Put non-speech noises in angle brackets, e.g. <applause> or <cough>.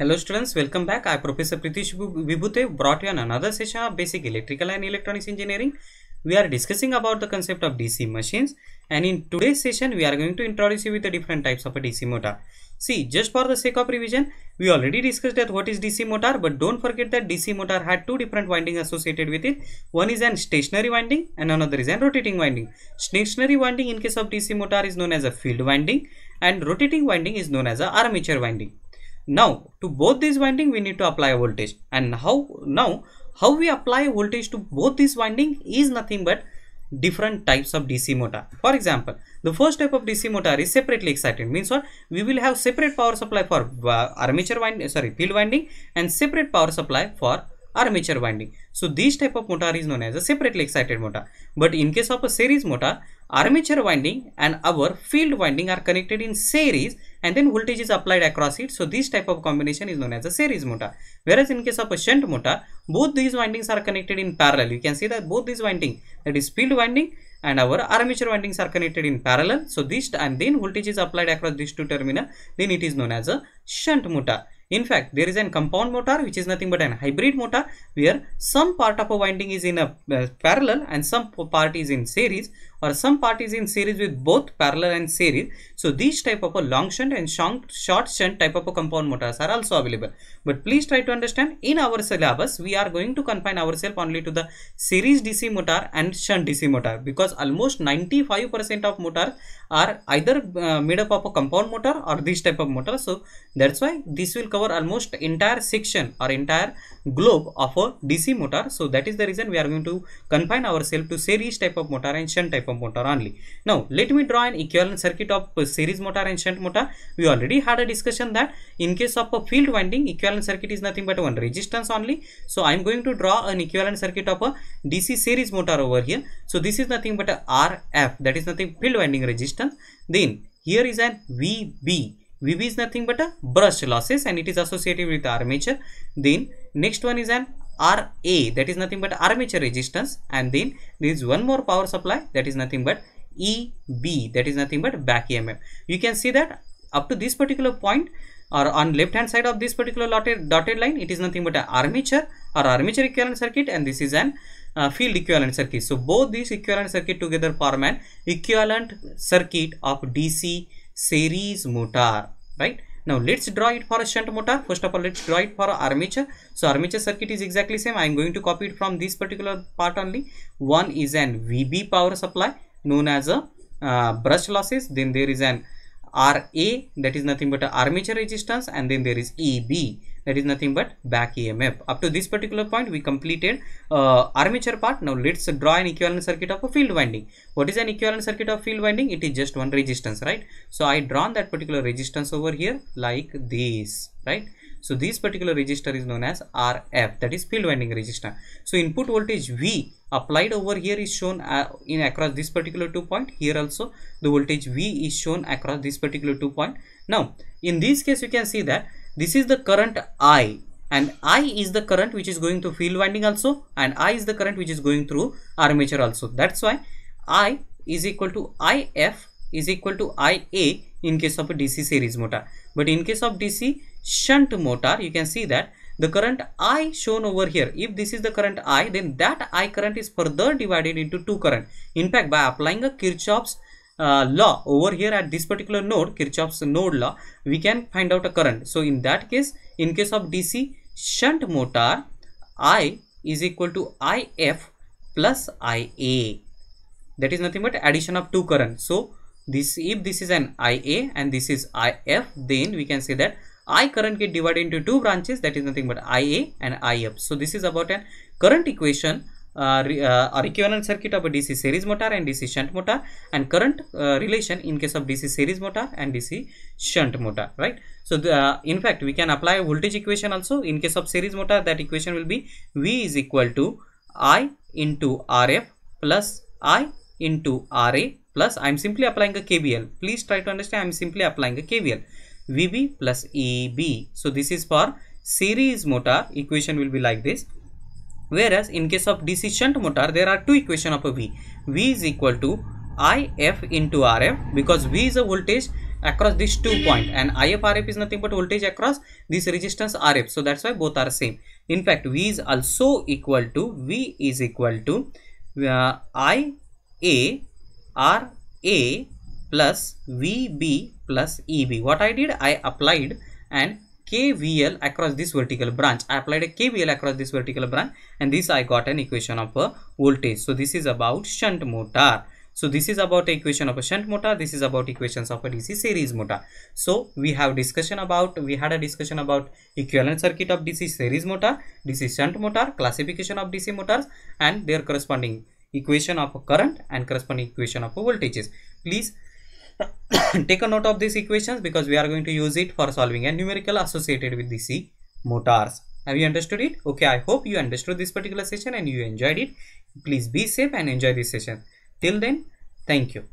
Hello students, welcome back. I Professor Pritish Vibhute brought you another session of basic electrical and electronics engineering. We are discussing about the concept of DC machines and in today's session we are going to introduce you with the different types of a DC motor. See, just for the sake of revision, we already discussed that what is DC motor but don't forget that DC motor had two different windings associated with it. One is an stationary winding and another is an rotating winding. Stationary winding in case of DC motor is known as a field winding and rotating winding is known as a armature winding. Now to both these winding we need to apply a voltage and how now how we apply voltage to both these winding is nothing but different types of DC motor. For example, the first type of DC motor is separately excited means what we will have separate power supply for uh, armature winding sorry field winding and separate power supply for armature winding. So this type of motor is known as a separately excited motor. But in case of a series motor, armature winding and our field winding are connected in series and then voltage is applied across it. So this type of combination is known as a series motor. Whereas in case of a shunt motor, both these windings are connected in parallel. You can see that both these winding that is field winding and our armature windings are connected in parallel. So this and then voltage is applied across these two terminal then it is known as a shunt motor. In fact, there is an compound motor which is nothing but an hybrid motor where some part of a winding is in a uh, parallel and some part is in series or some part is in series with both parallel and series. So these type of a long shunt and short shunt type of a compound motors are also available. But please try to understand in our syllabus we are going to confine ourselves only to the series DC motor and shunt DC motor because almost 95% of motors are either uh, made up of a compound motor or this type of motor. So that's why this will cover almost entire section or entire globe of a DC motor. So that is the reason we are going to confine ourselves to series type of motor and shunt type motor only now let me draw an equivalent circuit of uh, series motor and shunt motor we already had a discussion that in case of a field winding equivalent circuit is nothing but one resistance only so i'm going to draw an equivalent circuit of a dc series motor over here so this is nothing but a rf that is nothing field winding resistance then here is an vb vb is nothing but a brush losses and it is associated with armature then next one is an Ra that is nothing but armature resistance and then there is one more power supply that is nothing but EB that is nothing but back EMF. You can see that up to this particular point or on left hand side of this particular dotted, dotted line it is nothing but an armature or armature equivalent circuit and this is an uh, field equivalent circuit. So both these equivalent circuit together form an equivalent circuit of DC series motor right now let's draw it for a shunt motor first of all let's draw it for armature so armature circuit is exactly same i am going to copy it from this particular part only one is an vb power supply known as a uh, brush losses then there is an ra that is nothing but a armature resistance and then there is eb that is nothing but back EMF. Up to this particular point we completed uh, armature part. Now let's draw an equivalent circuit of a field winding. What is an equivalent circuit of field winding? It is just one resistance right. So I drawn that particular resistance over here like this right. So this particular resistor is known as RF that is field winding resistor. So input voltage V applied over here is shown uh, in across this particular two point here also the voltage V is shown across this particular two point. Now in this case you can see that this is the current I and I is the current which is going to field winding also and I is the current which is going through armature also. That's why I is equal to IF is equal to IA in case of a DC series motor. But in case of DC shunt motor, you can see that the current I shown over here, if this is the current I, then that I current is further divided into two current. In fact, by applying a Kirchhoff's uh, law over here at this particular node kirchhoff's node law we can find out a current so in that case in case of dc shunt motor i is equal to if plus ia that is nothing but addition of two current so this if this is an ia and this is if then we can say that i current get divided into two branches that is nothing but ia and if so this is about an current equation uh, uh, are equivalent circuit of DC series motor and DC shunt motor and current uh, relation in case of DC series motor and DC shunt motor right. So, the, in fact we can apply voltage equation also in case of series motor that equation will be V is equal to I into RF plus I into RA plus I am simply applying a KVL. Please try to understand I am simply applying a KVL. VB plus EB. So, this is for series motor equation will be like this Whereas in case of DC shunt motor, there are two equation of V. V is equal to IF into RF because V is a voltage across these two point and IF RF is nothing but voltage across this resistance RF. So that's why both are same. In fact, V is also equal to V is equal to uh, I A R A plus VB plus EB. What I did, I applied and KVL across this vertical branch. I applied a KVL across this vertical branch and this I got an equation of a uh, voltage. So this is about shunt motor. So this is about equation of a shunt motor. This is about equations of a DC series motor. So we have discussion about, we had a discussion about equivalent circuit of DC series motor, DC shunt motor, classification of DC motors and their corresponding equation of current and corresponding equation of voltages. Please <coughs> take a note of these equations because we are going to use it for solving a numerical associated with DC motors. Have you understood it? Okay, I hope you understood this particular session and you enjoyed it. Please be safe and enjoy this session. Till then, thank you.